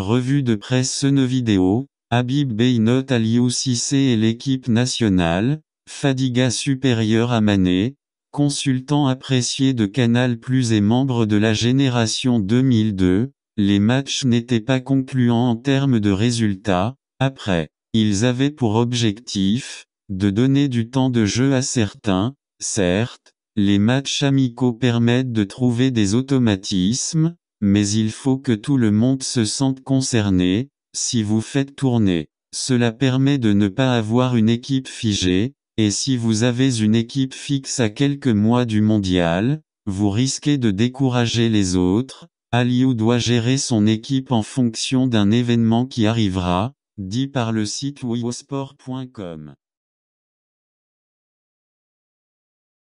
Revue de presse Vidéo, Habib Beynote Ali Aliou et l'équipe nationale, Fadiga supérieure à Mané, consultant apprécié de Canal Plus et membre de la génération 2002, les matchs n'étaient pas concluants en termes de résultats, après, ils avaient pour objectif, de donner du temps de jeu à certains, certes, les matchs amicaux permettent de trouver des automatismes, mais il faut que tout le monde se sente concerné, si vous faites tourner. Cela permet de ne pas avoir une équipe figée, et si vous avez une équipe fixe à quelques mois du mondial, vous risquez de décourager les autres. Aliou doit gérer son équipe en fonction d'un événement qui arrivera, dit par le site wiosport.com.